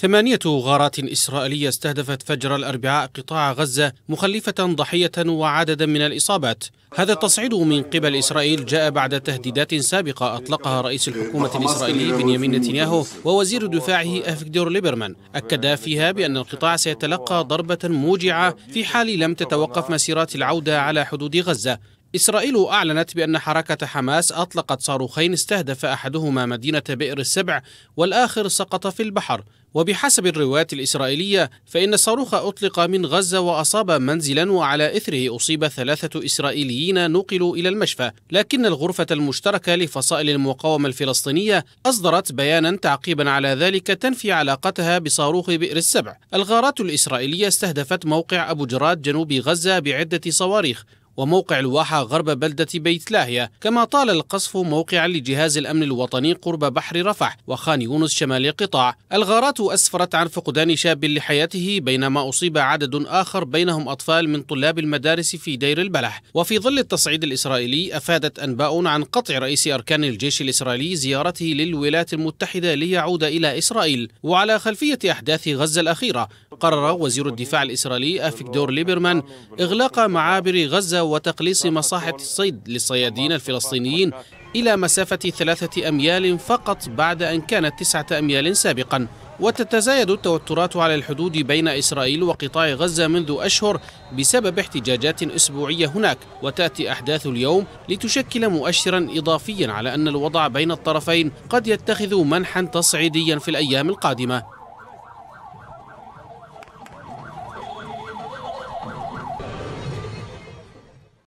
ثمانية غارات إسرائيلية استهدفت فجر الأربعاء قطاع غزة مخلفة ضحية وعددا من الإصابات هذا التصعيد من قبل إسرائيل جاء بعد تهديدات سابقة أطلقها رئيس الحكومة الإسرائيلي بنيامين نتنياهو ووزير دفاعه أفكدور ليبرمان أكدا فيها بأن القطاع سيتلقى ضربة موجعة في حال لم تتوقف مسيرات العودة على حدود غزة إسرائيل أعلنت بأن حركة حماس أطلقت صاروخين استهدف أحدهما مدينة بئر السبع والآخر سقط في البحر وبحسب الروايات الإسرائيلية فإن الصاروخ أطلق من غزة وأصاب منزلا وعلى إثره أصيب ثلاثة إسرائيليين نقلوا إلى المشفى لكن الغرفة المشتركة لفصائل المقاومة الفلسطينية أصدرت بيانا تعقيبا على ذلك تنفي علاقتها بصاروخ بئر السبع الغارات الإسرائيلية استهدفت موقع أبو جراد جنوب غزة بعدة صواريخ وموقع الواحة غرب بلدة بيت لاهية كما طال القصف موقعا لجهاز الأمن الوطني قرب بحر رفح وخان يونس شمال القطاع الغارات أسفرت عن فقدان شاب لحياته بينما أصيب عدد آخر بينهم أطفال من طلاب المدارس في دير البلح وفي ظل التصعيد الإسرائيلي أفادت أنباء عن قطع رئيس أركان الجيش الإسرائيلي زيارته للولايات المتحدة ليعود إلى إسرائيل وعلى خلفية أحداث غزة الأخيرة قرر وزير الدفاع الإسرائيلي أفيكدور ليبرمان إغلاق معابر غزة وتقليص مصاحة الصيد للصيادين الفلسطينيين إلى مسافة ثلاثة أميال فقط بعد أن كانت تسعة أميال سابقا وتتزايد التوترات على الحدود بين إسرائيل وقطاع غزة منذ أشهر بسبب احتجاجات أسبوعية هناك وتأتي أحداث اليوم لتشكل مؤشرا إضافيا على أن الوضع بين الطرفين قد يتخذ منحا تصعيديا في الأيام القادمة